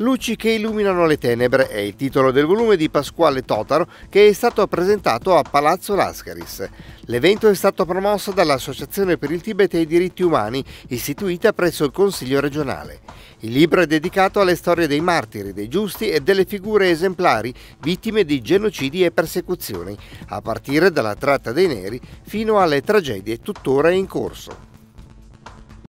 Luci che illuminano le tenebre è il titolo del volume di Pasquale Totaro che è stato presentato a Palazzo Lascaris. L'evento è stato promosso dall'Associazione per il Tibet e i diritti umani, istituita presso il Consiglio regionale. Il libro è dedicato alle storie dei martiri, dei giusti e delle figure esemplari vittime di genocidi e persecuzioni, a partire dalla tratta dei neri fino alle tragedie tuttora in corso.